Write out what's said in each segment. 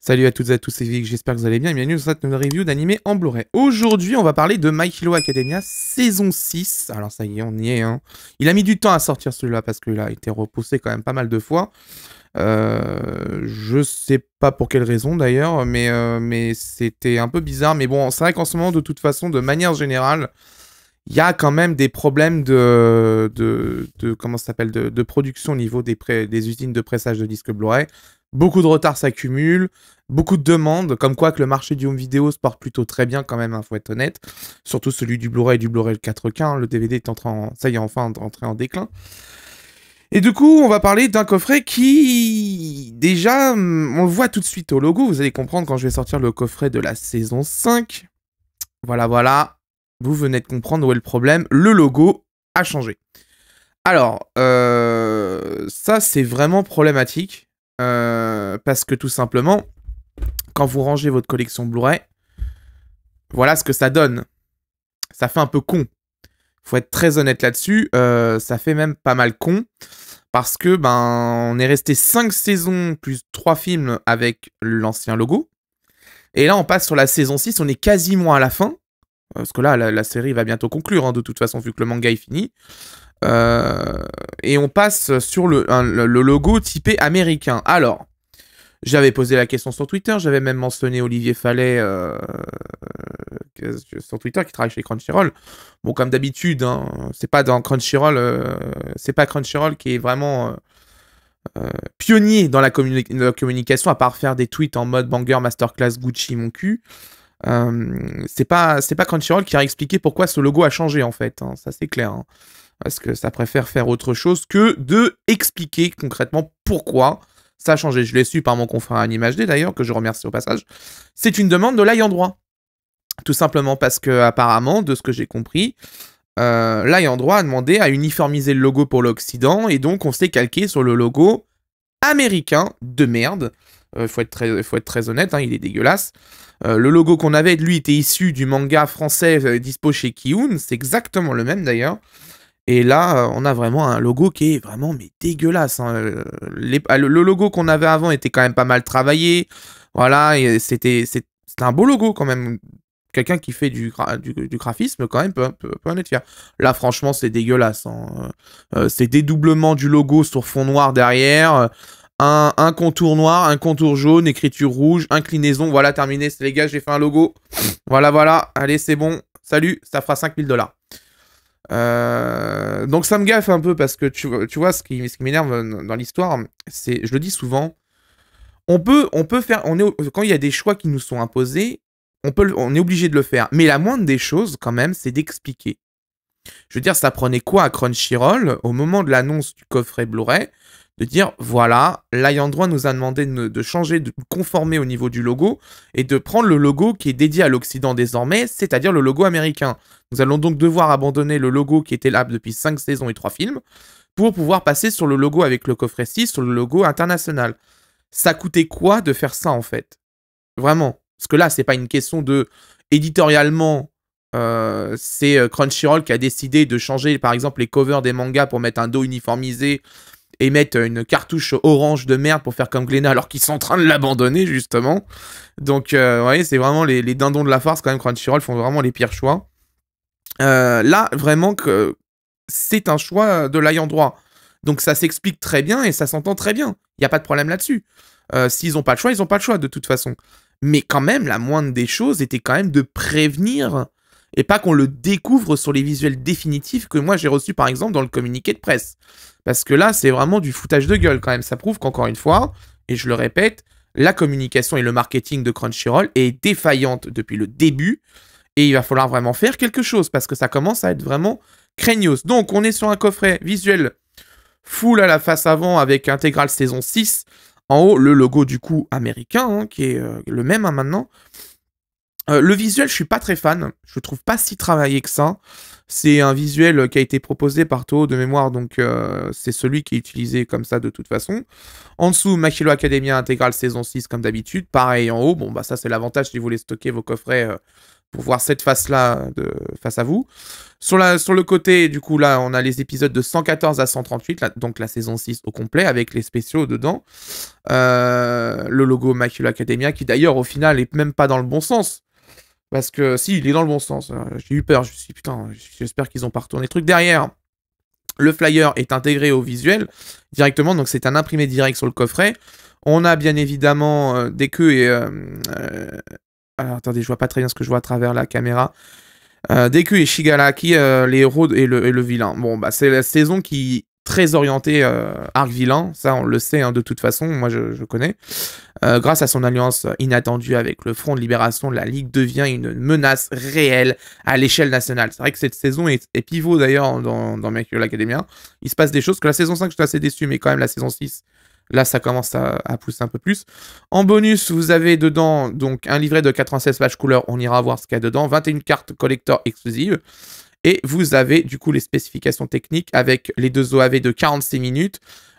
Salut à toutes et à tous, c'est Vic, j'espère que vous allez bien. Bienvenue dans cette nouvelle review d'animé en Blu-ray. Aujourd'hui, on va parler de My Hero Academia saison 6. Alors ça y est, on y est. Hein. Il a mis du temps à sortir celui-là parce qu'il a été repoussé quand même pas mal de fois. Euh, je sais pas pour quelle raison d'ailleurs, mais, euh, mais c'était un peu bizarre. Mais bon, c'est vrai qu'en ce moment, de toute façon, de manière générale, il y a quand même des problèmes de, de, de comment s'appelle de, de, production au niveau des, des usines de pressage de disques Blu-ray. Beaucoup de retards s'accumulent, beaucoup de demandes, comme quoi que le marché du home vidéo se porte plutôt très bien quand même, il hein, faut être honnête. Surtout celui du Blu-ray et du Blu-ray 4K, hein, le DVD est en train, ça y est, enfin entré en déclin. Et du coup, on va parler d'un coffret qui, déjà, mm, on le voit tout de suite au logo, vous allez comprendre quand je vais sortir le coffret de la saison 5. Voilà, voilà, vous venez de comprendre où est le problème, le logo a changé. Alors, euh, ça c'est vraiment problématique euh, parce que tout simplement, quand vous rangez votre collection Blu-ray, voilà ce que ça donne. Ça fait un peu con. Faut être très honnête là-dessus. Euh, ça fait même pas mal con. Parce que, ben, on est resté 5 saisons plus 3 films avec l'ancien logo. Et là, on passe sur la saison 6. On est quasiment à la fin. Euh, parce que là, la, série va bientôt conclure, hein, de toute façon, vu que le manga est fini. Euh, et on passe sur le, logo typé américain. Alors, j'avais posé la question sur Twitter, j'avais même mentionné Olivier Fallet euh, sur Twitter qui travaille chez Crunchyroll. Bon, comme d'habitude, hein, c'est pas dans Crunchyroll, euh, c'est pas Crunchyroll qui est vraiment pionnier dans la, communication, à part faire des tweets en mode banger, masterclass, Gucci, mon cul. c'est pas, pas Crunchyroll qui a expliqué pourquoi ce logo a changé en fait, hein, ça c'est clair. Hein parce que ça préfère faire autre chose que de expliquer concrètement pourquoi ça a changé. Je l'ai su par mon confrère D d'ailleurs, que je remercie au passage. C'est une demande de l'ayant droit. Tout simplement parce que, apparemment, de ce que j'ai compris, euh, l'ayant droit a demandé à uniformiser le logo pour l'Occident, et donc on s'est calqué sur le logo américain de merde. Il euh, faut, être très, faut être très honnête, hein, il est dégueulasse. Euh, le logo qu'on avait, lui, était issu du manga français euh, dispo chez Kiun, c'est exactement le même d'ailleurs. Et là, euh, on a vraiment un logo qui est vraiment mais dégueulasse. Hein. Euh, ah, le logo qu'on avait avant était quand même pas mal travaillé. Voilà, c'était un beau logo quand même. Quelqu'un qui fait du, du, graphisme quand même peut, en être fier. Là, franchement, c'est dégueulasse. Hein. Euh, c'est dédoublement du logo sur fond noir derrière. Un, un, contour noir, un contour jaune, écriture rouge, inclinaison. Voilà, terminé. Les gars, j'ai fait un logo. voilà, voilà. Allez, c'est bon. Salut, ça fera 5000 dollars. Euh, donc ça me gaffe un peu parce que tu, vois, ce qui, m'énerve dans l'histoire, c'est, je le dis souvent, on peut, on peut faire, on est, quand il y a des choix qui nous sont imposés, on, peut, on est obligé de le faire. Mais la moindre des choses, quand même, c'est d'expliquer. Je veux dire, ça prenait quoi à Crunchyroll au moment de l'annonce du coffret blu de dire voilà, l'ayant droit nous a demandé de, changer, de conformer au niveau du logo et de prendre le logo qui est dédié à l'Occident désormais, c'est-à-dire le logo américain. Nous allons donc devoir abandonner le logo qui était là depuis 5 saisons et 3 films pour pouvoir passer sur le logo avec le coffret 6, sur le logo international. Ça coûtait quoi de faire ça en fait Vraiment. Parce que là, c'est pas une question de éditorialement, euh, c'est euh, Crunchyroll qui a décidé de changer par exemple les covers des mangas pour mettre un dos uniformisé et mettent une cartouche orange de merde pour faire comme Glenna, alors qu'ils sont en train de l'abandonner justement. Donc euh, vous voyez, c'est vraiment les, dindons de la farce quand même. Crunchyroll font vraiment les pires choix. Euh, là, vraiment que c'est un choix de l'ayant droit. Donc ça s'explique très bien et ça s'entend très bien. Il n'y a pas de problème là-dessus. Euh, s'ils n'ont pas le choix, ils n'ont pas le choix de toute façon. Mais quand même, la moindre des choses était quand même de prévenir et pas qu'on le découvre sur les visuels définitifs que moi j'ai reçus par exemple dans le communiqué de presse. Parce que là, c'est vraiment du foutage de gueule quand même. Ça prouve qu'encore une fois, et je le répète, la communication et le marketing de Crunchyroll est défaillante depuis le début. Et il va falloir vraiment faire quelque chose parce que ça commence à être vraiment craignos. Donc, on est sur un coffret visuel full à la face avant avec intégrale saison 6. En haut, le logo du coup américain, hein, qui est euh, le même hein, maintenant. Euh, le visuel, je suis pas très fan. Je le trouve pas si travaillé que ça. C'est un visuel qui a été proposé par Toho de mémoire, donc euh, c'est celui qui est utilisé comme ça de toute façon. En dessous, Machilo Academia intégrale saison 6 comme d'habitude. Pareil en haut, bon bah ça c'est l'avantage si vous voulez stocker vos coffrets euh, pour voir cette face-là de face à vous. Sur, la, sur le côté, du coup, là, on a les épisodes de 114 à 138, donc la saison 6 au complet, avec les spéciaux dedans. le logo Machilo Academia, qui d'ailleurs, au final, est même pas dans le bon sens parce que si, il est dans le bon sens. Hein. J'ai eu peur, je suis putain, j'espère qu'ils ont pas retourné trucs derrière. Le flyer est intégré au visuel directement, donc c'est un imprimé direct sur le coffret. On a bien évidemment Deku des queues et... Euh, euh, alors attendez, je vois pas très bien ce que je vois à travers la caméra. Euh, des et Shigalaki, les héros et le, vilain. Bon, bah c'est la saison qui est très orientée arc vilain, ça on le sait hein, de toute façon, moi je connais. Euh, grâce à son alliance inattendue avec le Front de Libération, la Ligue devient une menace réelle à l'échelle nationale. C'est vrai que cette saison est, pivot d'ailleurs dans, Mercure Il se passe des choses que la saison 5, suis assez déçu, mais quand même la saison 6, Là, ça commence à, pousser un peu plus. En bonus, vous avez dedans donc un livret de 96 pages couleur. On ira voir ce qu'il y a dedans. 21 cartes collector exclusives. Et vous avez du coup les spécifications techniques avec les deux OAV de 46 minutes,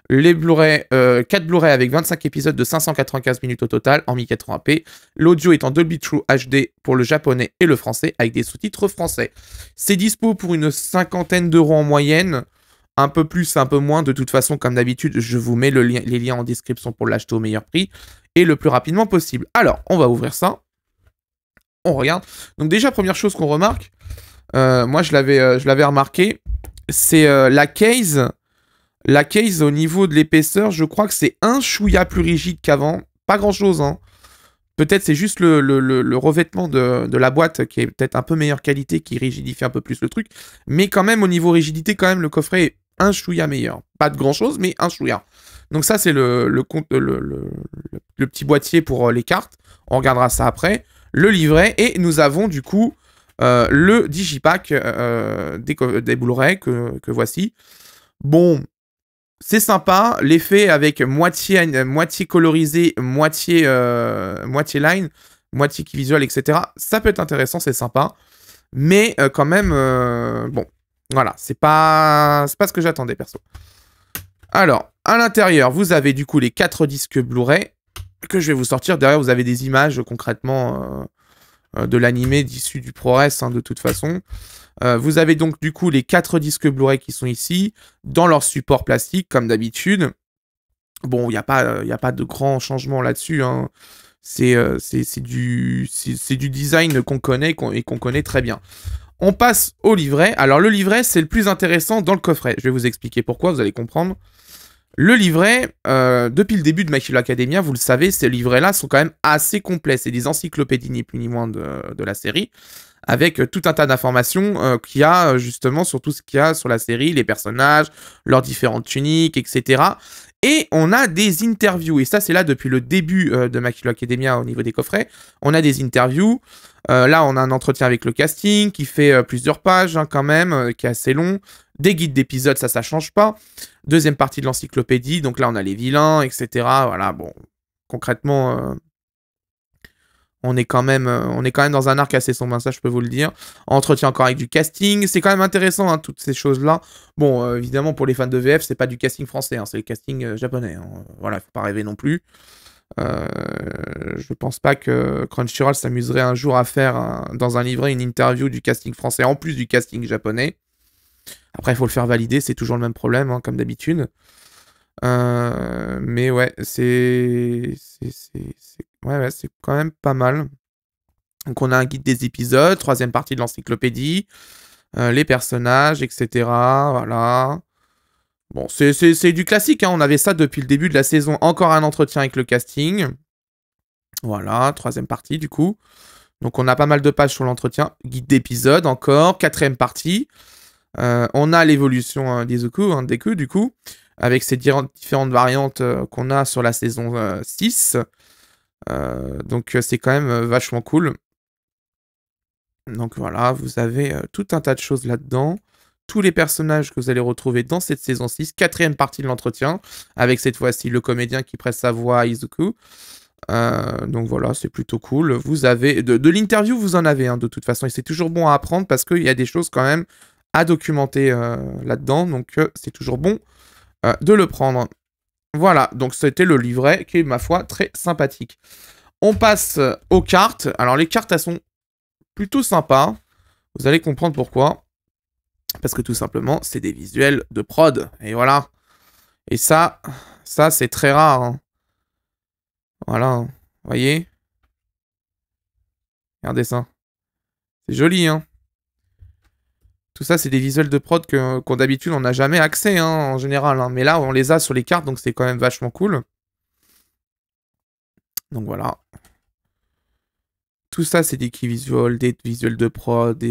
les Blu-ray, 4 euh, Blu-ray avec 25 épisodes de 595 minutes au total en 1080p. L'audio est en Dolby True HD pour le japonais et le français avec des sous-titres français. C'est dispo pour une cinquantaine d'euros en moyenne. Un peu plus, un peu moins. De toute façon, comme d'habitude, je vous mets les liens en description pour l'acheter au meilleur prix et le plus rapidement possible. Alors, on va ouvrir ça. On regarde. Donc déjà, première chose qu'on remarque, euh, moi euh, je l'avais remarqué, c'est la case la case, au niveau de l'épaisseur, je crois que c'est un chouïa plus rigide qu'avant. Pas grand-chose, hein. Peut-être c'est juste le, revêtement de, la boîte qui est peut-être un peu meilleure qualité, qui rigidifie un peu plus le truc. Mais quand même, au niveau rigidité, quand même, le coffret est un chouïa meilleur. Pas de grand-chose, mais un chouïa. Donc ça, c'est le, petit boîtier pour euh, les cartes. On regardera ça après. Le livret. Et nous avons du coup euh, le digipack euh, des, des que, voici. Bon, c'est sympa, l'effet avec moitié, moitié colorisé, moitié, euh, moitié line, moitié qui visual, etc. Ça peut être intéressant, c'est sympa. Mais euh, quand même, euh, bon, voilà, c'est pas, pas ce que j'attendais perso. Alors, à l'intérieur, vous avez du coup les quatre disques Blu-ray que je vais vous sortir. Derrière, vous avez des images concrètement de l'animé d'issue du ProRes hein, de toute façon. Euh, vous avez donc du coup les quatre disques Blu-ray qui sont ici, dans leur support plastique, comme d'habitude. Bon, il n'y a, pas, euh, a pas de grand changement là-dessus. Hein. Euh, c'est du, du, design qu'on connaît et qu'on connaît très bien. On passe au livret. Alors le livret, c'est le plus intéressant dans le coffret. Je vais vous expliquer pourquoi, vous allez comprendre. Le livret, depuis le début de My Academia, vous le savez, ces livrets-là sont quand même assez complets. C'est des encyclopédies, ni plus ni moins, de, de la série avec euh, tout un tas d'informations euh, qu'il y a euh, justement sur tout ce qu'il y a sur la série, les personnages, leurs différentes tuniques, etc. Et on a des interviews, et ça c'est là depuis le début de Makilo Academia au niveau des coffrets, on a des interviews, là on a un entretien avec le casting qui fait plusieurs pages hein, quand même, qui est assez long, des guides d'épisodes, ça ça change pas, deuxième partie de l'encyclopédie, donc là on a les vilains, etc. Voilà, bon, concrètement on est quand même, euh, on est quand même dans un arc assez sombre, hein, ça je peux vous le dire. Entretien encore avec du casting, c'est quand même intéressant hein, toutes ces choses-là. Bon, euh, évidemment pour les fans de VF, c'est pas du casting français, hein, c'est le casting euh, japonais. Voilà, faut pas rêver non plus. Je je pense pas que Crunchyroll s'amuserait un jour à faire dans un livret une interview du casting français en plus du casting japonais. Après, il faut le faire valider, c'est toujours le même problème, comme d'habitude. mais ouais, c'est Ouais, ouais, c'est quand même pas mal. Donc on a un guide des épisodes, troisième partie de l'encyclopédie, euh, les personnages, etc. Voilà. Bon, c'est du classique, hein. on avait ça depuis le début de la saison. Encore un entretien avec le casting. Voilà, troisième partie du coup. Donc on a pas mal de pages sur l'entretien. Guide d'épisode encore, quatrième partie. Euh, on a l'évolution euh, des hein, du coup, avec ces différentes variantes qu'on a sur la saison 6. Euh, donc euh, c'est quand même euh, vachement cool. Donc voilà, vous avez tout un tas de choses là-dedans. Tous les personnages que vous allez retrouver dans cette saison 6, quatrième partie de l'entretien, avec cette fois-ci le comédien qui presse sa voix à Izuku. donc voilà, c'est plutôt cool. Vous avez de, l'interview, vous en avez hein, de toute façon, et c'est toujours bon à apprendre parce qu'il y a des choses quand même à documenter là-dedans, donc c'est toujours bon de le prendre. Voilà, donc c'était le livret qui est, ma foi, très sympathique. On passe euh, aux cartes. Alors, les cartes, elles sont plutôt sympas. Vous allez comprendre pourquoi. Parce que tout simplement, c'est des visuels de prod. Et voilà. Et ça, ça, c'est très rare. Hein. Voilà, Voilà. Hein. Voyez Regardez ça. C'est joli, hein tout ça, c'est des visuels de prod qu'on d'habitude on n'a jamais accès hein, en général. Hein. Mais là, on les a sur les cartes, donc c'est quand même vachement cool. Donc voilà. Tout ça, c'est des key visuals, des visuels de prod.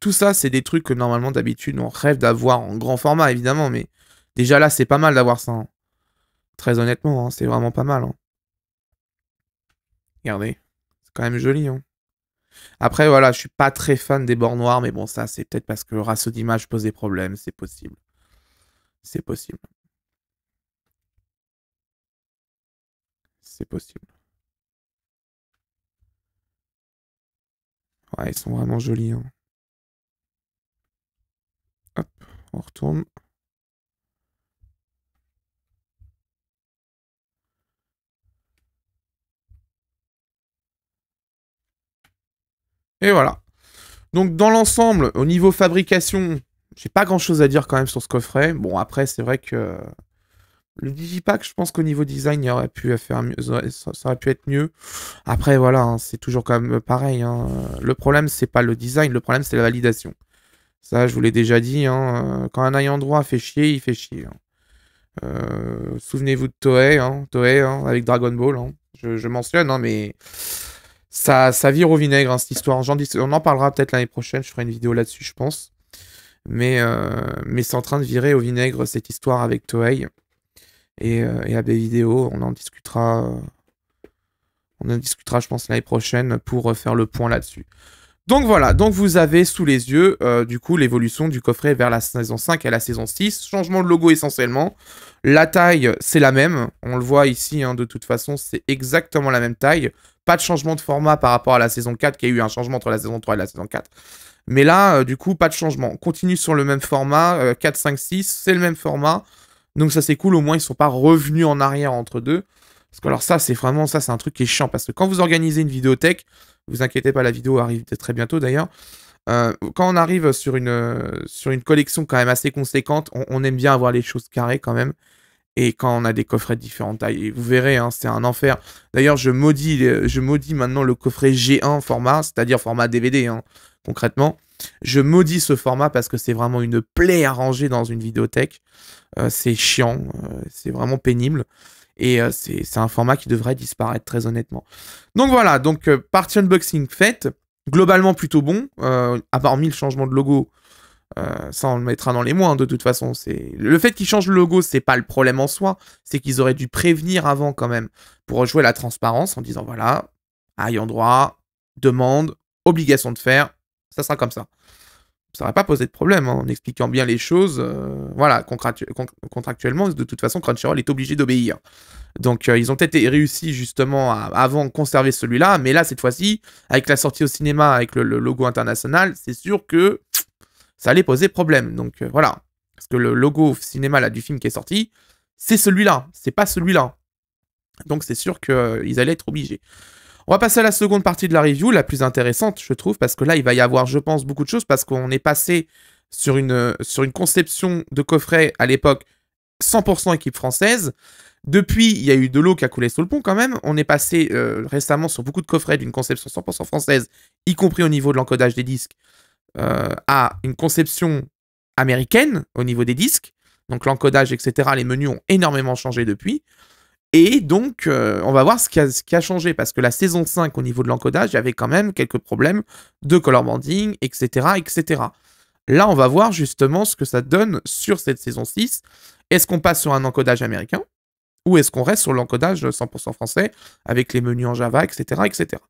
Tout ça, c'est des trucs que normalement d'habitude on rêve d'avoir en grand format, évidemment. Mais déjà là, c'est pas mal d'avoir ça. Hein. Très honnêtement, hein, c'est vraiment pas mal. Regardez, c'est quand même joli. Hein. Après, voilà, je suis pas très fan des bords noirs, mais bon, ça, c'est peut-être parce que le ratio d'image pose des problèmes, c'est possible. C'est possible. C'est possible. Ouais, ils sont vraiment jolis. Hein. Hop, on retourne. Et voilà. Donc dans l'ensemble, au niveau fabrication, j'ai pas grand chose à dire quand même sur ce coffret. Bon après c'est vrai que le digipack, je pense qu'au niveau design, il aurait pu faire mieux, ça, aurait pu être mieux. Après voilà, hein, c'est toujours quand même pareil. Hein. Le problème c'est pas le design, le problème c'est la validation. Ça je vous l'ai déjà dit. Hein, euh, quand un ayant droit fait chier, il fait chier. Euh, souvenez-vous de Toei, Toei avec Dragon Ball. Je, je, mentionne, mais ça, ça vire au vinaigre, hein, cette histoire. on en parlera peut-être l'année prochaine, je ferai une vidéo là-dessus, je pense. Mais, euh, mais c'est en train de virer au vinaigre cette histoire avec Toei et, euh, On en discutera, on en discutera, je pense, l'année prochaine pour faire le point là-dessus. Donc voilà, donc vous avez sous les yeux euh, du coup l'évolution du coffret vers la saison 5 et la saison 6. Changement de logo essentiellement. La taille, c'est la même. On le voit ici, hein, de toute façon, c'est exactement la même taille. Pas de changement de format par rapport à la saison 4, qui a eu un changement entre la saison 3 et la saison 4. Mais là, euh, du coup, pas de changement. On continue sur le même format, 4, 5, 6, c'est le même format. Donc ça c'est cool, au moins ils sont pas revenus en arrière entre deux. Parce que alors ça c'est vraiment ça, c'est un truc qui est chiant. Parce que quand vous organisez une vidéothèque, vous inquiétez pas, la vidéo arrive très bientôt d'ailleurs. Euh, quand on arrive sur une, euh, sur une collection quand même assez conséquente, on aime bien avoir les choses carrées quand même. Et quand on a des coffrets de différentes tailles, vous verrez, hein, c'est un enfer. D'ailleurs, je maudis, je maintenant le coffret G1 format, c'est-à-dire format DVD, hein, concrètement. Je maudis ce format parce que c'est vraiment une plaie à ranger dans une vidéothèque. Euh, c'est chiant, euh, c'est vraiment pénible. Et euh, c'est un format qui devrait disparaître, très honnêtement. Donc voilà, donc Party Unboxing faite. globalement plutôt bon, à part le changement de logo, euh, ça, on le mettra dans les moins, hein, de toute façon. C'est Le fait qu'ils changent le logo, c'est pas le problème en soi. C'est qu'ils auraient dû prévenir avant, quand même, pour jouer la transparence en disant voilà, ayant droit, demande, obligation de faire, ça sera comme ça. Ça n'aurait pas posé de problème hein, en expliquant bien les choses. Euh, voilà, contractuellement, de toute façon, Crunchyroll est obligé d'obéir. Donc, euh, ils ont peut-être réussi justement à avant conserver celui-là, mais là, cette fois-ci, avec la sortie au cinéma, avec le logo international, c'est sûr que ça allait poser problème. Donc euh, voilà. Parce que le logo cinéma là, du film qui est sorti, c'est celui-là, c'est pas celui-là. Donc c'est sûr qu'ils euh, allaient être obligés. On va passer à la seconde partie de la review, la plus intéressante, je trouve, parce que là, il va y avoir, je pense, beaucoup de choses, parce qu'on est passé sur une, euh, sur une conception de coffret à l'époque 100% équipe française. Depuis, il y a eu de l'eau qui a coulé sous le pont quand même. On est passé récemment sur beaucoup de coffrets d'une conception 100% française, y compris au niveau de l'encodage des disques, euh, à une conception américaine au niveau des disques. Donc l'encodage, etc. Les menus ont énormément changé depuis. Et donc, euh, on va voir ce qui, a, ce qui, a, changé, parce que la saison 5, au niveau de l'encodage, il y avait quand même quelques problèmes de color banding, etc., etc. Là, on va voir justement ce que ça donne sur cette saison 6. Est-ce qu'on passe sur un encodage américain ou est-ce qu'on reste sur l'encodage 100% français avec les menus en Java, etc., etc.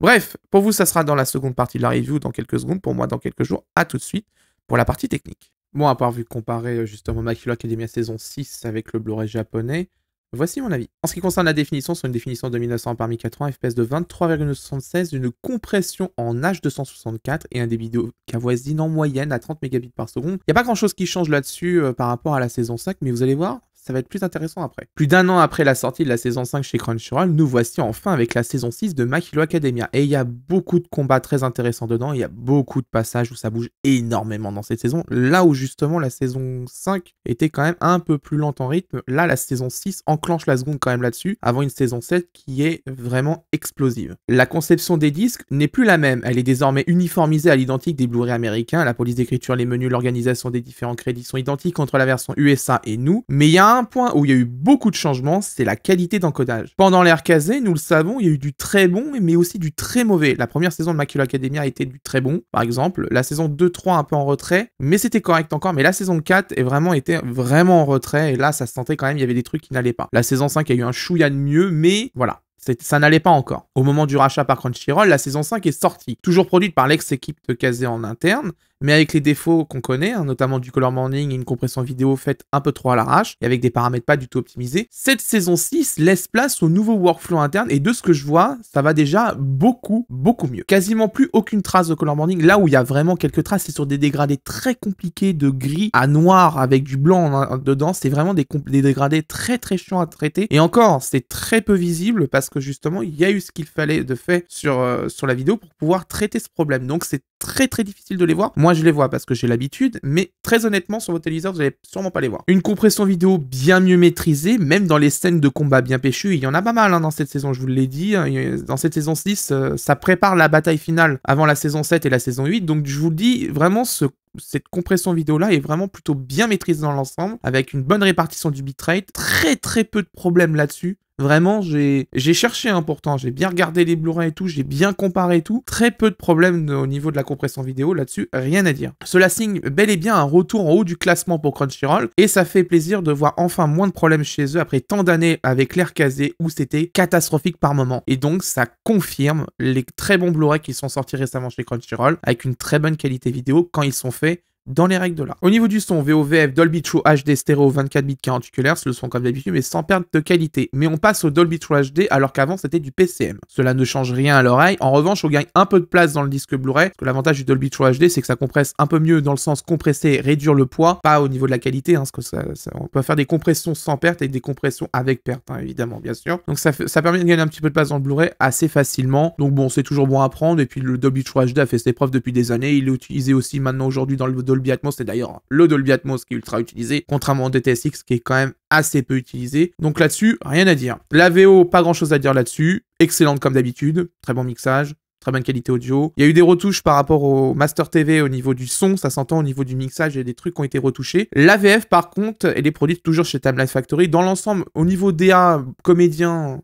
Bref, pour vous, ça sera dans la seconde partie de la review, dans quelques secondes, pour moi, dans quelques jours. À tout de suite pour la partie technique. Bon, à part vu comparer euh, justement Makilo Academia saison 6 avec le Blu-ray japonais, voici mon avis. En ce qui concerne la définition, sur une définition de 1900 par 1080, FPS de 23,76, une compression en H264 et un débit qui avoisine en moyenne à 30 Mbps. par Il n'y a pas grand chose qui change là-dessus euh, par rapport à la saison 5, mais vous allez voir, ça va être plus intéressant après. Plus d'un an après la sortie de la saison 5 chez Crunchyroll, nous voici enfin avec la saison 6 de Makilo Academia. Et il y a beaucoup de combats très intéressants dedans, il y a beaucoup de passages où ça bouge énormément dans cette saison. Là où justement la saison 5 était quand même un peu plus lente en rythme, là la saison 6 enclenche la seconde quand même là-dessus, avant une saison 7 qui est vraiment explosive. La conception des disques n'est plus la même, elle est désormais uniformisée à l'identique des Blu-ray américains, la police d'écriture, les menus, l'organisation des différents crédits sont identiques entre la version USA et nous, mais il y a un point où il y a eu beaucoup de changements, c'est la qualité d'encodage. Pendant l'ère Kazé, nous le savons, il y a eu du très bon, mais aussi du très mauvais. La première saison de Macula Academy a été du très bon, par exemple. La saison 2-3 un peu en retrait, mais c'était correct encore. Mais la saison 4 est vraiment été vraiment en retrait, et là, ça se sentait quand même, il y avait des trucs qui n'allaient pas. La saison 5 a eu un chouïa de mieux, mais voilà, ça n'allait pas encore. Au moment du rachat par Crunchyroll, la saison 5 est sortie, toujours produite par l'ex-équipe de Kazé en interne, mais avec les défauts qu'on connaît, hein, notamment du color morning et une compression vidéo faite un peu trop à l'arrache, et avec des paramètres pas du tout optimisés, cette saison 6 laisse place au nouveau workflow interne, et de ce que je vois, ça va déjà beaucoup, beaucoup mieux. Quasiment plus aucune trace de color morning, là où il y a vraiment quelques traces, c'est sur des dégradés très compliqués de gris à noir avec du blanc dedans, c'est vraiment des, dégradés très très chiants à traiter, et encore, c'est très peu visible parce que justement, il y a eu ce qu'il fallait de fait sur, euh, sur la vidéo pour pouvoir traiter ce problème, donc c'est très très difficile de les voir. Moi je les vois parce que j'ai l'habitude, mais très honnêtement sur votre téléviseur vous allez sûrement pas les voir. Une compression vidéo bien mieux maîtrisée, même dans les scènes de combat bien pêchues, il y en a pas mal hein, dans cette saison, je vous l'ai dit. Hein, dans cette saison 6, euh, ça prépare la bataille finale avant la saison 7 et la saison 8, donc je vous le dis, vraiment ce cette compression vidéo là est vraiment plutôt bien maîtrisée dans l'ensemble, avec une bonne répartition du bitrate, très très peu de problèmes là-dessus. Vraiment, j'ai cherché hein, pourtant, j'ai bien regardé les Blu-ray et tout, j'ai bien comparé et tout. Très peu de problèmes au niveau de la compression vidéo là-dessus, rien à dire. Cela signe bel et bien un retour en haut du classement pour Crunchyroll et ça fait plaisir de voir enfin moins de problèmes chez eux après tant d'années avec l'air casé où c'était catastrophique par moment. Et donc ça confirme les très bons Blu-ray qui sont sortis récemment chez Crunchyroll avec une très bonne qualité vidéo quand ils sont fait dans les règles de l'art. Au niveau du son, VOVF, Dolby True HD stéréo 24 bits 48 kHz, le son comme d'habitude mais sans perte de qualité. Mais on passe au Dolby True HD alors qu'avant c'était du PCM. Cela ne change rien à l'oreille, en revanche on gagne un peu de place dans le disque Blu-ray, que l'avantage du Dolby True HD c'est que ça compresse un peu mieux dans le sens compresser, réduire le poids, pas au niveau de la qualité, hein, parce que ça, on peut faire des compressions sans perte et des compressions avec perte, hein, évidemment bien sûr. Donc ça, ça permet de gagner un petit peu de place dans le Blu-ray assez facilement, donc bon c'est toujours bon à prendre, et puis le Dolby True HD a fait ses preuves depuis des années, il est utilisé aussi maintenant aujourd'hui dans le biatmos, C'est d'ailleurs le Dolby Atmos qui est ultra utilisé, contrairement au DTSX qui est quand même assez peu utilisé. Donc là-dessus, rien à dire. La VO, pas grand-chose à dire là-dessus. Excellente comme d'habitude, très bon mixage très bonne qualité audio. Il y a eu des retouches par rapport au Master TV au niveau du son, ça s'entend au niveau du mixage, il y a des trucs qui ont été retouchés. la VF par contre, elle est produite toujours chez Timeline Factory. Dans l'ensemble, au niveau DA, comédien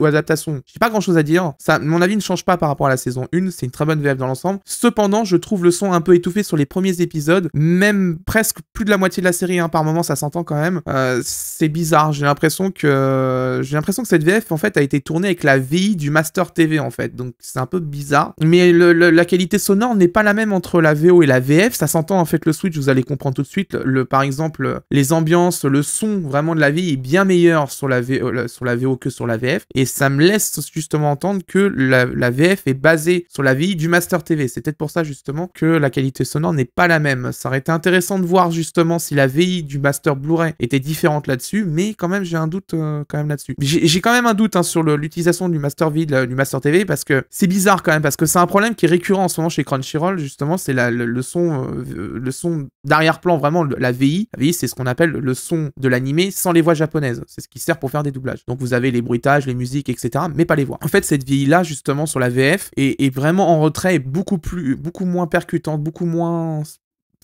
ou adaptation, j'ai pas grand chose à dire. Ça, mon avis ne change pas par rapport à la saison 1, c'est une très bonne VF dans l'ensemble. Cependant, je trouve le son un peu étouffé sur les premiers épisodes, même presque plus de la moitié de la série, hein, par moment ça s'entend quand même. Euh, c'est bizarre, j'ai l'impression que j'ai l'impression que cette VF en fait a été tournée avec la VI du Master TV en fait, donc c'est un peu bizarre. Mais la qualité sonore n'est pas la même entre la VO et la VF. Ça s'entend en fait le Switch, vous allez comprendre tout de suite. Le, par exemple, les ambiances, le son vraiment de la vie est bien meilleur sur la, VO, euh, que sur la VF. Et ça me laisse justement entendre que la, VF est basée sur la VI du Master TV. C'est peut-être pour ça justement que la qualité sonore n'est pas la même. Ça aurait été intéressant de voir justement si la VI du Master Blu-ray était différente là-dessus. Mais quand même, j'ai un doute euh, quand même là-dessus. J'ai quand même un doute hein, sur l'utilisation du Master VI, du Master TV, parce que c'est bizarre quand même, parce que c'est un problème qui est récurrent en ce moment chez Crunchyroll, justement, c'est le, son, euh, le son d'arrière-plan, vraiment la VI. La VI, c'est ce qu'on appelle le son de l'animé sans les voix japonaises. C'est ce qui sert pour faire des doublages. Donc vous avez les bruitages, les musiques, etc., mais pas les voix. En fait, cette VI-là, justement, sur la VF, est, vraiment en retrait, beaucoup, plus, beaucoup moins percutante, beaucoup moins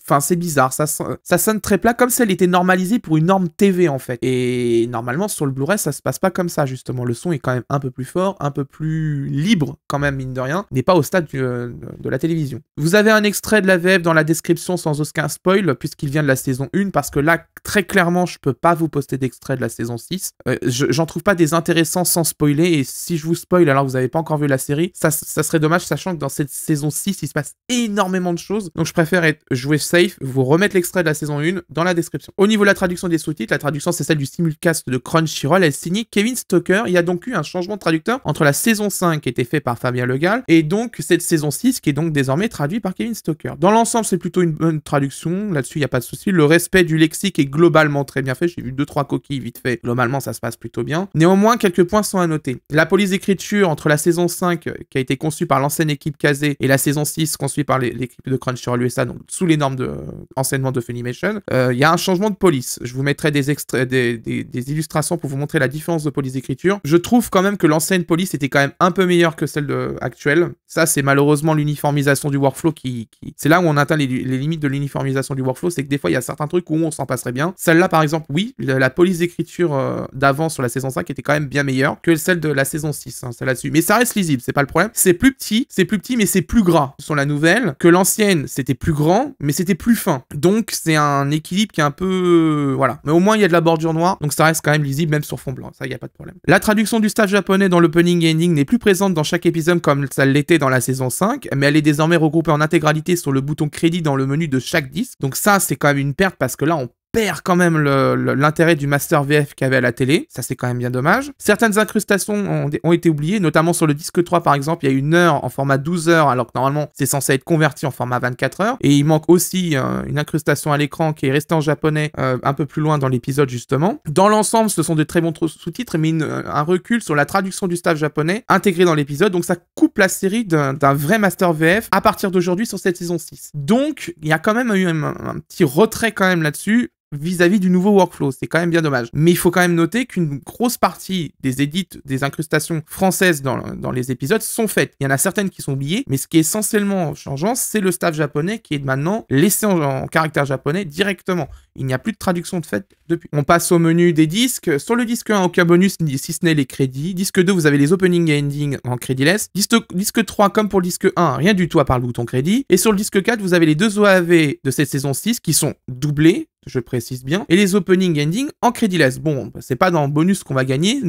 Enfin, c'est bizarre, ça, ça sonne très plat, comme si elle était normalisée pour une norme TV en fait. Et normalement, sur le Blu-ray, ça se passe pas comme ça, justement. Le son est quand même un peu plus fort, un peu plus libre, quand même, mine de rien, n'est pas au stade euh, de la télévision. Vous avez un extrait de la VF dans la description sans aucun spoil, puisqu'il vient de la saison 1, parce que là, très clairement, je peux pas vous poster d'extrait de la saison 6. Euh, j'en trouve pas des intéressants sans spoiler, et si je vous spoil alors vous avez pas encore vu la série, ça, serait dommage, sachant que dans cette saison 6, il se passe énormément de choses. Donc je préfère être, jouer ça vous remettre l'extrait de la saison 1 dans la description. Au niveau de la traduction des sous-titres, la traduction c'est celle du simulcast de Crunchyroll, elle est Kevin Stoker. Il y a donc eu un changement de traducteur entre la saison 5 qui était fait par Fabien Legal et donc cette saison 6 qui est donc désormais traduite par Kevin Stoker. Dans l'ensemble, c'est plutôt une bonne traduction, là-dessus il n'y a pas de souci. Le respect du lexique est globalement très bien fait, j'ai vu 2-3 coquilles vite fait. Globalement, ça se passe plutôt bien. Néanmoins, quelques points sont à noter. La police d'écriture entre la saison 5 qui a été conçue par l'ancienne équipe Kazé et la saison 6 conçue par l'équipe de Crunchyroll USA, donc sous les normes de euh, enseignement de Funimation, euh, il y a un changement de police. Je vous mettrai des, des, illustrations pour vous montrer la différence de police d'écriture. Je trouve quand même que l'ancienne police était quand même un peu meilleure que celle de, actuelle. Ça, c'est malheureusement l'uniformisation du workflow qui... C'est là où on atteint les, limites de l'uniformisation du workflow, c'est que des fois, il y a certains trucs où on s'en passerait bien. Celle-là, par exemple, oui, la, police d'écriture euh, d'avant sur la saison 5 était quand même bien meilleure que celle de la saison 6, hein, celle là-dessus. Mais ça reste lisible, c'est pas le problème. C'est plus petit, c'est plus petit, mais c'est plus gras sur la nouvelle que l'ancienne. C'était plus grand, mais c'était plus fin. Donc c'est un équilibre qui est un peu... Euh, voilà. Mais au moins il y a de la bordure noire, donc ça reste quand même lisible même sur fond blanc, ça il n'y a pas de problème. La traduction du stage japonais dans l'opening et ending n'est plus présente dans chaque épisode comme ça l'était dans la saison 5, mais elle est désormais regroupée en intégralité sur le bouton crédit dans le menu de chaque disque. Donc ça c'est quand même une perte parce que là on perd quand même l'intérêt du master VF qu'il y avait à la télé. Ça, c'est quand même bien dommage. Certaines incrustations ont, ont, été oubliées, notamment sur le disque 3, par exemple. Il y a une heure en format 12 heures, alors que normalement, c'est censé être converti en format 24 heures. Et il manque aussi euh, une incrustation à l'écran qui est restée en japonais euh, un peu plus loin dans l'épisode, justement. Dans l'ensemble, ce sont de très bons sous-titres, mais une, euh, un recul sur la traduction du staff japonais intégré dans l'épisode. Donc, ça coupe la série d'un vrai master VF à partir d'aujourd'hui sur cette saison 6. Donc, il y a quand même eu un petit retrait quand même là-dessus vis-à-vis du nouveau workflow. C'est quand même bien dommage. Mais il faut quand même noter qu'une grosse partie des édits, des incrustations françaises dans, les épisodes sont faites. Il y en a certaines qui sont oubliées, mais ce qui est essentiellement changeant, c'est le staff japonais qui est maintenant laissé en, caractère japonais directement. Il n'y a plus de traduction de fait depuis. On passe au menu des disques. Sur le disque 1, aucun bonus, si ce n'est les crédits. Disque 2, vous avez les openings et endings en créditless. Disque, disque 3, comme pour le disque 1, rien du tout à part le bouton crédit. Et sur le disque 4, vous avez les deux OAV de cette saison 6 qui sont doublés je précise bien, et les opening ending en creditless, Bon, c'est pas dans bonus qu'on va gagner.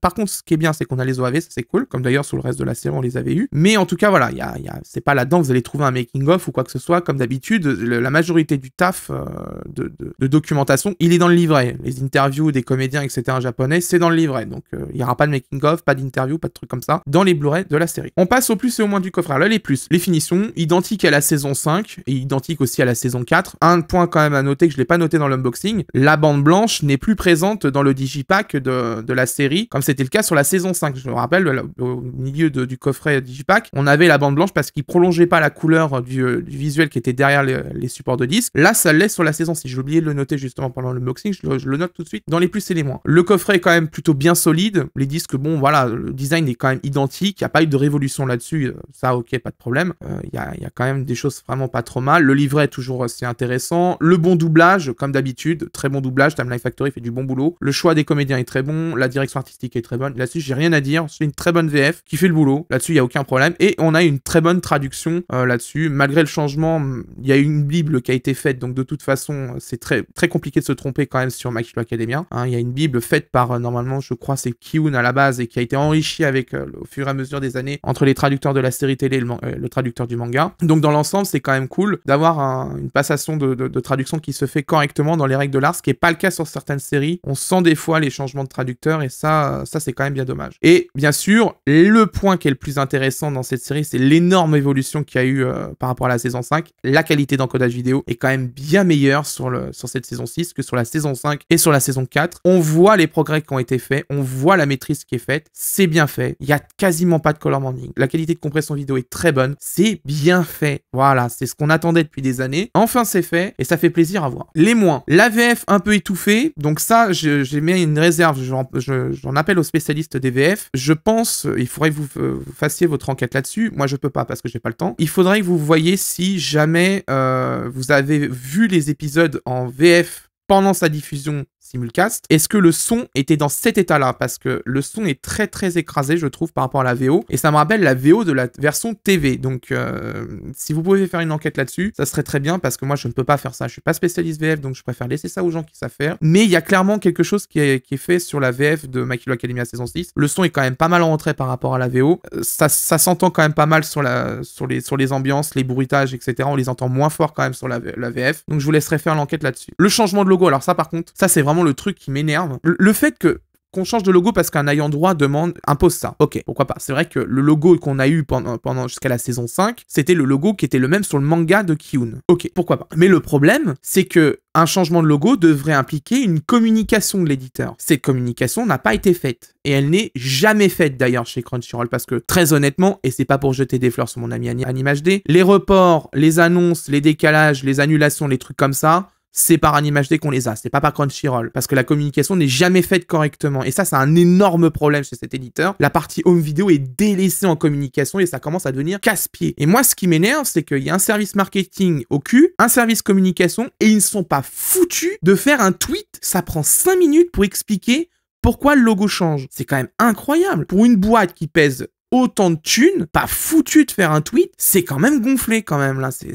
Par contre, ce qui est bien, c'est qu'on a les OAV, ça c'est cool, comme d'ailleurs sur le reste de la série, on les avait eu. Mais en tout cas, voilà, y a, y a... c'est pas là-dedans que vous allez trouver un making-of ou quoi que ce soit. Comme d'habitude, la majorité du taf euh, de, documentation, il est dans le livret. Les interviews des comédiens, etc. japonais, c'est dans le livret. Donc, euh, il y aura pas de making-of, pas d'interview, pas de trucs comme ça, dans les Blu-ray de la série. On passe au plus et au moins du coffret. là, les plus, les finitions, identiques à la saison 5 et identiques aussi à la saison 4. Un point quand même à noter que je l'ai noté dans l'unboxing, la bande blanche n'est plus présente dans le digipack de, de la série, comme c'était le cas sur la saison 5. Je me rappelle, au milieu du coffret digipack, on avait la bande blanche parce qu'il prolongeait pas la couleur du, visuel qui était derrière les, supports de disque. Là, ça l'est sur la saison si J'ai oublié de le noter justement pendant l'unboxing, je, je le note tout de suite dans les plus et les moins. Le coffret est quand même plutôt bien solide. Les disques, bon, voilà, le design est quand même identique. Il n'y a pas eu de révolution là-dessus. Ça, ok, pas de problème. Euh, il y, a, y, a, quand même des choses vraiment pas trop mal. Le livret est toujours assez euh, intéressant. Le bon doublage, comme d'habitude, très bon doublage. Life Factory fait du bon boulot. Le choix des comédiens est très bon, la direction artistique est très bonne. Là-dessus, j'ai rien à dire. C'est une très bonne VF qui fait le boulot. Là-dessus, il y a aucun problème. Et on a une très bonne traduction euh, là-dessus. Malgré le changement, mm, il y a une bible qui a été faite, donc de toute façon, euh, c'est très très compliqué de se tromper quand même sur My Academia. Hein. il y a une bible faite par euh, normalement, je crois, c'est Kiun à la base et qui a été enrichie avec au fur et à mesure des années entre les traducteurs de la série télé et le, traducteur du manga. Donc dans l'ensemble, c'est quand même cool d'avoir une passation de, de traduction qui se fait quand correctement dans les règles de l'art, ce qui n'est pas le cas sur certaines séries. On sent des fois les changements de traducteurs et ça, ça c'est quand même bien dommage. Et bien sûr, le point qui est le plus intéressant dans cette série, c'est l'énorme évolution qu'il y a eu euh, par rapport à la saison 5. La qualité d'encodage vidéo est quand même bien meilleure sur, le, sur cette saison 6 que sur la saison 5 et sur la saison 4. On voit les progrès qui ont été faits, on voit la maîtrise qui est faite, c'est bien fait. Il n'y a quasiment pas de color morning. La qualité de compression vidéo est très bonne, c'est bien fait. Voilà, c'est ce qu'on attendait depuis des années. Enfin, c'est fait et ça fait plaisir à voir les moins. VF un peu étouffé, donc ça, j'ai mis une réserve, j'en appelle aux spécialistes des VF. Je pense, euh, il faudrait que euh, vous, fassiez votre enquête là-dessus. Moi, je peux pas parce que j'ai pas le temps. Il faudrait que vous voyez si jamais euh, vous avez vu les épisodes en VF pendant sa diffusion simulcast. Est-ce que le son était dans cet état-là Parce que le son est très très écrasé, je trouve, par rapport à la VO. Et ça me rappelle la VO de la version TV. Donc, euh, si vous pouvez faire une enquête là-dessus, ça serait très bien parce que moi, je ne peux pas faire ça. Je suis pas spécialiste VF, donc je préfère laisser ça aux gens qui savent faire. Mais il y a clairement quelque chose qui est, fait sur la VF de Makilo Academia saison 6. Le son est quand même pas mal en par rapport à la VO. Euh, ça, ça s'entend quand même pas mal sur, les, ambiances, les bruitages, etc. On les entend moins fort quand même sur la, la VF. Donc, je vous laisserai faire l'enquête là-dessus. Le changement de logo, alors ça, par contre, ça, c'est vraiment le truc qui m'énerve. Le fait que qu'on change de logo parce qu'un ayant droit demande impose ça. Ok, pourquoi pas. C'est vrai que le logo qu'on a eu pendant, jusqu'à la saison 5, c'était le logo qui était le même sur le manga de kiun Ok, pourquoi pas. Mais le problème, c'est que un changement de logo devrait impliquer une communication de l'éditeur. Cette communication n'a pas été faite. Et elle n'est jamais faite d'ailleurs chez Crunchyroll parce que très honnêtement, et c'est pas pour jeter des fleurs sur mon ami d les reports, les annonces, les décalages, les annulations, les trucs comme ça, c'est par image D qu'on les a, c'est pas par Crunchyroll, parce que la communication n'est jamais faite correctement. Et ça, c'est un énorme problème chez cet éditeur. La partie home vidéo est délaissée en communication et ça commence à devenir casse-pied. Et moi, ce qui m'énerve, c'est qu'il y a un service marketing au cul, un service communication, et ils ne sont pas foutus de faire un tweet. Ça prend 5 minutes pour expliquer pourquoi le logo change. C'est quand même incroyable. Pour une boîte qui pèse autant de thunes, pas foutu de faire un tweet, c'est quand même gonflé quand même là. C'est,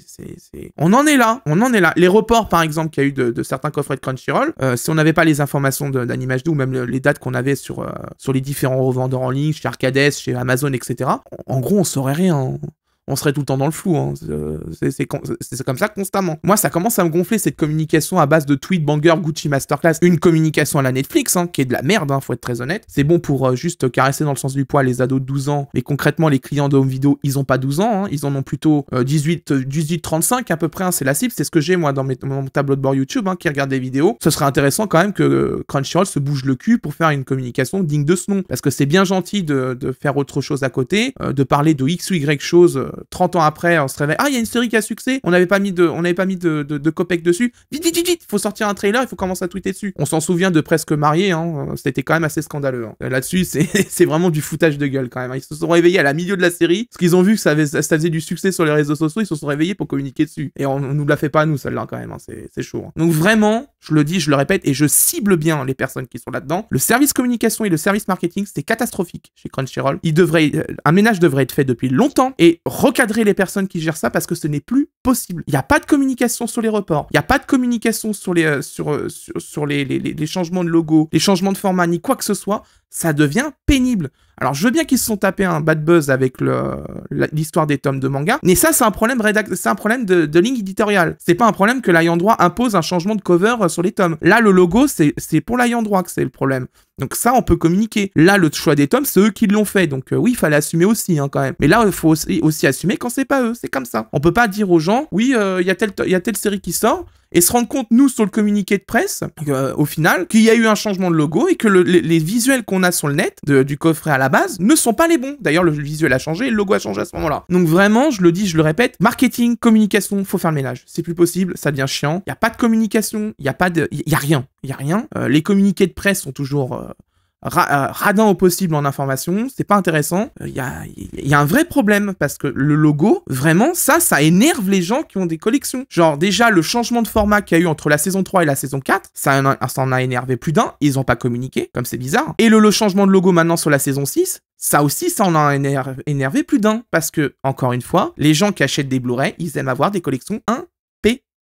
On en est là, on en est là. Les reports par exemple qu'il y a eu de, certains coffrets de Crunchyroll, euh, si on n'avait pas les informations d'Animage 2 ou même les dates qu'on avait sur, euh, sur les différents revendeurs en ligne, chez Arcades, chez Amazon, etc. En, en gros, on saurait rien on serait tout le temps dans le flou. Hein. Euh, c'est comme ça constamment. Moi, ça commence à me gonfler cette communication à base de tweet banger Gucci Masterclass. Une communication à la Netflix, hein, qui est de la merde, hein, faut être très honnête. C'est bon pour euh, juste caresser dans le sens du poids les ados de 12 ans, mais concrètement, les clients de Home Video, ils ont pas 12 ans, hein. ils en ont plutôt 18, 18, 35 à peu près, hein. c'est la cible, c'est ce que j'ai moi dans mon tableau de bord YouTube, qui regarde des vidéos. Ce serait intéressant quand même que euh, Crunchyroll se bouge le cul pour faire une communication digne de ce nom, parce que c'est bien gentil de, de, faire autre chose à côté, de parler de X ou Y chose 30 ans après, on se réveille, ah, il y a une série qui a succès, on n'avait pas mis de, on n'avait pas mis de, de, de copec dessus, vite, vite, vite, vite, faut sortir un trailer, il faut commencer à tweeter dessus. On s'en souvient de presque marié, hein, c'était quand même assez scandaleux. Hein. Euh, là-dessus, c'est C'est vraiment du foutage de gueule quand même. Hein. Ils se sont réveillés à la milieu de la série, parce qu'ils ont vu que ça, avait, faisait du succès sur les réseaux sociaux, ils se sont réveillés pour communiquer dessus. Et on, on nous la fait pas, nous, celle-là quand même, hein. c'est chaud. Hein. Donc vraiment, je le dis, je le répète, et je cible bien les personnes qui sont là-dedans. Le service communication et le service marketing, c'était catastrophique chez Crunchyroll. Il devrait, euh, un ménage devrait être fait depuis longtemps et recadrer les personnes qui gèrent ça parce que ce n'est plus possible. Il n'y a pas de communication sur les reports, il n'y a pas de communication sur les, euh, sur, euh, les changements de logo, les changements de format, ni quoi que ce soit. Ça devient pénible. Alors, je veux bien qu'ils se sont tapés un bad buzz avec l'histoire des tomes de manga, mais ça, c'est un problème, c'est un problème de, de ligne éditoriale. C'est pas un problème que l'ayant droit impose un changement de cover euh, sur les tomes. Là, le logo, c'est pour l'ayant droit que c'est le problème. Donc ça, on peut communiquer. Là, le choix des tomes, c'est eux qui l'ont fait. Donc euh, oui, il fallait assumer aussi hein, quand même. Mais là, il faut aussi, assumer quand c'est pas eux. C'est comme ça. On peut pas dire aux gens, oui, euh, il y, a telle, série qui sort, et se rendre compte, nous, sur le communiqué de presse, euh, au final, qu'il y a eu un changement de logo et que les, visuels qu'on a sur le net du coffret à la base ne sont pas les bons. D'ailleurs, le visuel a changé le logo a changé à ce moment-là. Donc vraiment, je le dis, je le répète, marketing, communication, faut faire le ménage. C'est plus possible, ça devient chiant. Il n'y a pas de communication, il n'y a pas de... Il a rien il n'y a rien. Euh, les communiqués de presse sont toujours euh, euh, radins au possible en information, c'est pas intéressant. Il y, y, a, un vrai problème parce que le logo, vraiment, ça, ça énerve les gens qui ont des collections. Genre, déjà, le changement de format qu'il y a eu entre la saison 3 et la saison 4, ça, ça en a énervé plus d'un, ils ont pas communiqué, comme c'est bizarre. Et le, le changement de logo maintenant sur la saison 6, ça aussi, ça en a énervé plus d'un. Parce que, encore une fois, les gens qui achètent des Blu-ray, ils aiment avoir des collections 1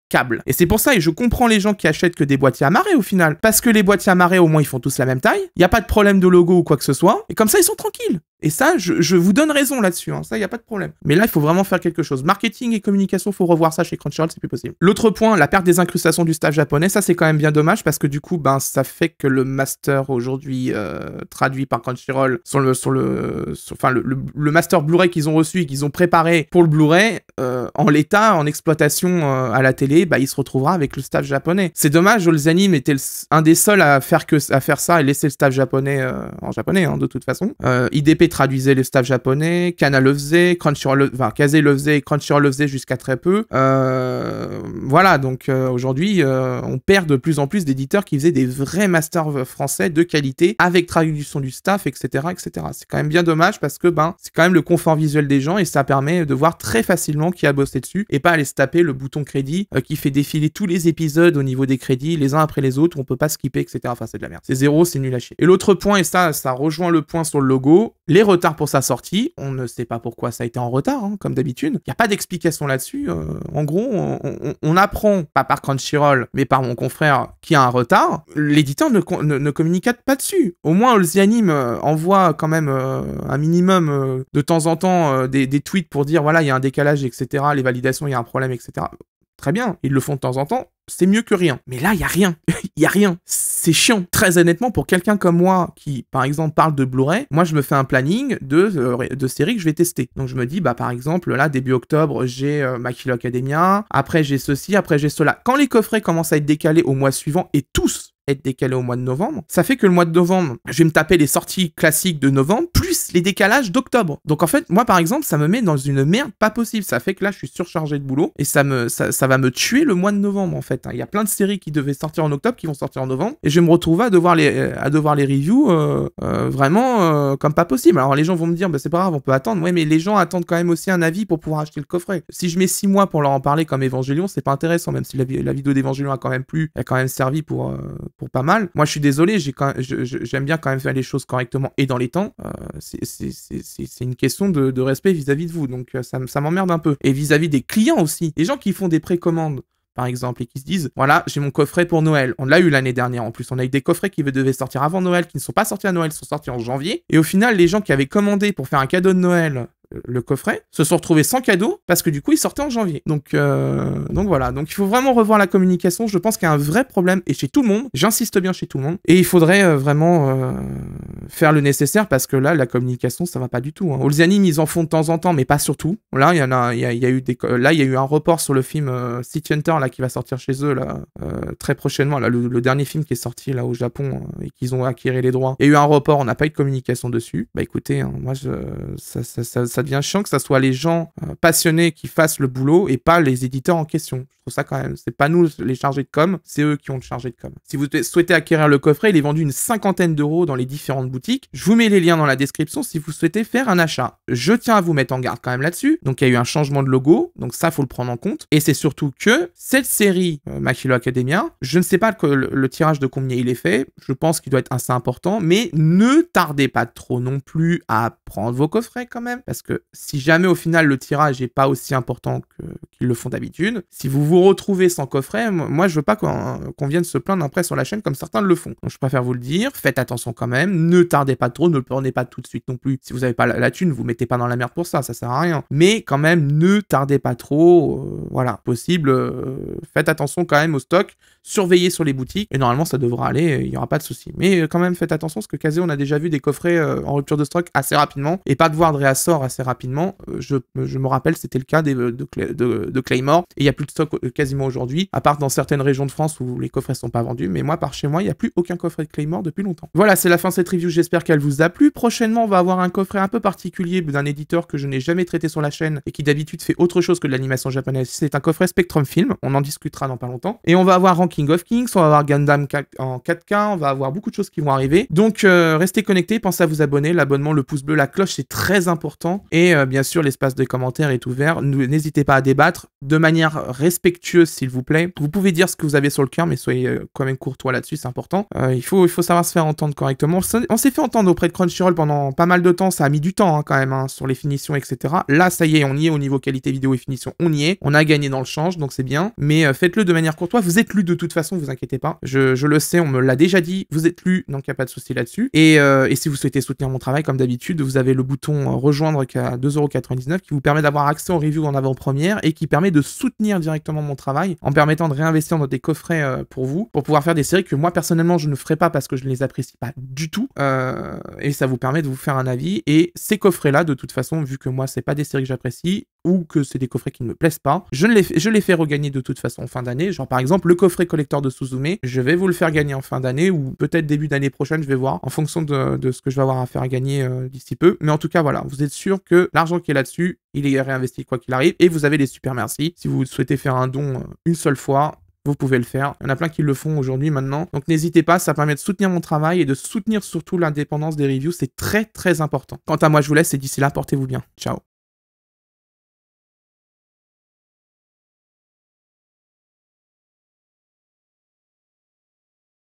câble. Et c'est pour ça, et je comprends les gens qui achètent que des boîtiers à marée au final. Parce que les boîtiers à marée, au moins, ils font tous la même taille. Il n'y a pas de problème de logo ou quoi que ce soit. Et comme ça, ils sont tranquilles. Et ça, je, vous donne raison là-dessus, hein. ça, il n'y a pas de problème. Mais là, il faut vraiment faire quelque chose. Marketing et communication, faut revoir ça chez Crunchyroll, c'est plus possible. L'autre point, la perte des incrustations du staff japonais, ça c'est quand même bien dommage parce que du coup, ben, ça fait que le master aujourd'hui euh, traduit par Crunchyroll sur le, sur le, enfin, le, le, master Blu-ray qu'ils ont reçu et qu'ils ont préparé pour le Blu-ray, euh, en l'état, en exploitation euh, à la télé, bah, il se retrouvera avec le staff japonais. C'est dommage, Olzanim était un des seuls à faire que, à faire ça et laisser le staff japonais en japonais, hein, de toute façon. IDP traduisait le staff japonais, Kana le faisait, Crunchyroll, enfin, Kazé le faisait, Crunchyroll le faisait jusqu'à très peu. Euh, voilà, donc euh, aujourd'hui, euh, on perd de plus en plus d'éditeurs qui faisaient des vrais masters français de qualité, avec traduction du staff, etc., etc. C'est quand même bien dommage parce que ben c'est quand même le confort visuel des gens et ça permet de voir très facilement qui a bossé dessus et pas aller se taper le bouton crédit euh, qui fait défiler tous les épisodes au niveau des crédits les uns après les autres, on peut pas skipper, etc. Enfin, c'est de la merde. C'est zéro, c'est nul à chier. Et l'autre point, et ça, ça rejoint le point sur le logo, les retards pour sa sortie, on ne sait pas pourquoi ça a été en retard, hein, comme d'habitude. Il n'y a pas d'explication là-dessus. en gros, on a pas par Crunchyroll, mais par mon confrère qui a un retard, l'éditeur ne, ne, communique pas dessus. Au moins, Olzy Anime euh, envoie quand même euh, un minimum euh, de temps en temps des, tweets pour dire voilà, il y a un décalage, etc., les validations, il y a un problème, etc. Très bien, ils le font de temps en temps, c'est mieux que rien. Mais là, il y a rien. Il y a rien. C'est chiant. Très honnêtement, pour quelqu'un comme moi qui, par exemple, parle de Blu-ray, moi, je me fais un planning de, euh, de séries que je vais tester. Donc, je me dis, bah, par exemple, là, début octobre, j'ai euh, ma Kilo Academia. Après, j'ai ceci. Après, j'ai cela. Quand les coffrets commencent à être décalés au mois suivant et tous, être décalé au mois de novembre. Ça fait que le mois de novembre, je vais me taper les sorties classiques de novembre, plus les décalages d'octobre. Donc en fait, moi par exemple, ça me met dans une merde pas possible. Ça fait que là, je suis surchargé de boulot et ça, me, ça, va me tuer le mois de novembre en fait. Hein. Il y a plein de séries qui devaient sortir en octobre qui vont sortir en novembre et je vais me retrouver à devoir les, euh, à devoir les reviews euh, euh, vraiment comme pas possible. Alors les gens vont me dire, bah, c'est pas grave, on peut attendre. Ouais, mais les gens attendent quand même aussi un avis pour pouvoir acheter le coffret. Si je mets six mois pour leur en parler comme Evangelion, c'est pas intéressant, même si la, vidéo d'Evangelion a quand même plus, a quand même servi pour, pour pas mal. Moi, je suis désolé, j'aime bien quand même faire les choses correctement et dans les temps. Euh, c'est une question de, respect vis-à-vis de vous, donc euh, ça, ça m'emmerde un peu. Et vis-à-vis des clients aussi, les gens qui font des précommandes par exemple, et qui se disent voilà, j'ai mon coffret pour Noël. On l'a eu l'année dernière en plus. On a eu des coffrets qui devaient sortir avant Noël, qui ne sont pas sortis à Noël, sont sortis en janvier. Et au final, les gens qui avaient commandé pour faire un cadeau de Noël le coffret, se sont retrouvés sans cadeau parce que du coup, ils sortaient en janvier. Donc, euh, donc voilà. Donc, il faut vraiment revoir la communication. Je pense qu'il y a un vrai problème et chez tout le monde. J'insiste bien chez tout le monde. Et il faudrait euh, vraiment euh, faire le nécessaire parce que là, la communication, ça va pas du tout. Hein. animes, ils en font de temps en temps, mais pas surtout. Là, il y en a, y, eu des, là, il y a eu un report sur le film City Hunter là qui va sortir chez eux là très prochainement. le, dernier film qui est sorti là au Japon et qu'ils ont acquéré les droits. Il y a eu un report. On n'a pas eu de communication dessus. Bah écoutez, hein, moi, je, ça ça devient chiant que ça soit les gens euh, passionnés qui fassent le boulot et pas les éditeurs en question ça quand même. C'est pas nous les chargés de com, c'est eux qui ont le chargé de com. Si vous souhaitez acquérir le coffret, il est vendu une cinquantaine d'euros dans les différentes boutiques. Je vous mets les liens dans la description si vous souhaitez faire un achat. Je tiens à vous mettre en garde quand même là-dessus. Donc il y a eu un changement de logo, donc ça faut le prendre en compte. Et c'est surtout que cette série euh, Academia, je ne sais pas le, tirage de combien il est fait. Je pense qu'il doit être assez important, mais ne tardez pas trop non plus à prendre vos coffrets quand même, parce que si jamais au final le tirage n'est pas aussi important qu'ils le font d'habitude, si vous vous retrouver sans coffret, moi je veux pas qu'on vienne se plaindre après sur la chaîne comme certains le font. Donc je préfère vous le dire, faites attention quand même, ne tardez pas trop, ne le prenez pas tout de suite non plus. Si vous avez pas la, thune, vous mettez pas dans la merde pour ça, ça sert à rien. Mais quand même, ne tardez pas trop, euh, voilà, possible, euh, faites attention quand même au stock, surveillez sur les boutiques, et normalement ça devra aller, il n'y aura pas de souci. Mais euh, quand même, faites attention, parce que Kazé, on a déjà vu des coffrets en rupture de stock assez rapidement, et pas de voir de réassort assez rapidement. je, me rappelle, c'était le cas des, de, de, Claymore, et il n'y a plus de stock quasiment aujourd'hui, à part dans certaines régions de France où les coffrets sont pas vendus. Mais moi, par chez moi, il n'y a plus aucun coffret de Claymore depuis longtemps. Voilà, c'est la fin de cette review. J'espère qu'elle vous a plu. Prochainement, on va avoir un coffret un peu particulier d'un éditeur que je n'ai jamais traité sur la chaîne et qui d'habitude fait autre chose que de l'animation japonaise. C'est un coffret Spectrum Film. On en discutera dans pas longtemps. Et on va avoir Ranking of Kings, on va avoir Gundam en 4K, on va avoir beaucoup de choses qui vont arriver. Donc, euh, restez connectés, pensez à vous abonner. L'abonnement, le pouce bleu, la cloche, c'est très important. Et euh, bien sûr, l'espace de commentaires est ouvert. N'hésitez pas à débattre de manière respectueuse s'il vous plaît. Vous pouvez dire ce que vous avez sur le cœur, mais soyez euh, quand même courtois là-dessus, c'est important. Euh, il, faut, savoir se faire entendre correctement. On s'est fait entendre auprès de Crunchyroll pendant pas mal de temps, ça a mis du temps hein, quand même hein, sur les finitions, etc. Là, ça y est, on y est au niveau qualité vidéo et finition, on y est. On a gagné dans le change, donc c'est bien. Mais euh, faites-le de manière courtoise. Vous êtes lu de toute façon, vous inquiétez pas. Je, le sais, on me l'a déjà dit. Vous êtes lu, donc il n'y a pas de souci là-dessus. Et, si vous souhaitez soutenir mon travail, comme d'habitude, vous avez le bouton rejoindre qui à 2,99€ qui vous permet d'avoir accès aux reviews en avant-première et qui permet de soutenir directement mon travail en permettant de réinvestir dans des coffrets euh, pour vous, pour pouvoir faire des séries que moi personnellement je ne ferai pas parce que je ne les apprécie pas du tout. Euh, et ça vous permet de vous faire un avis. Et ces coffrets-là, de toute façon, vu que moi c'est pas des séries que j'apprécie, ou que c'est des coffrets qui ne me plaisent pas. Je les, je les fais regagner de toute façon en fin d'année. Genre par exemple le coffret collector de Suzume, je vais vous le faire gagner en fin d'année ou peut-être début d'année prochaine, je vais voir en fonction de, ce que je vais avoir à faire gagner euh, d'ici peu. Mais en tout cas voilà, vous êtes sûr que l'argent qui est là-dessus, il est réinvesti quoi qu'il arrive et vous avez les super merci. Si vous souhaitez faire un don euh, une seule fois, vous pouvez le faire. Il y en a plein qui le font aujourd'hui maintenant. Donc n'hésitez pas, ça permet de soutenir mon travail et de soutenir surtout l'indépendance des reviews. C'est très très important. Quant à moi, je vous laisse et d'ici là, portez-vous bien. Ciao.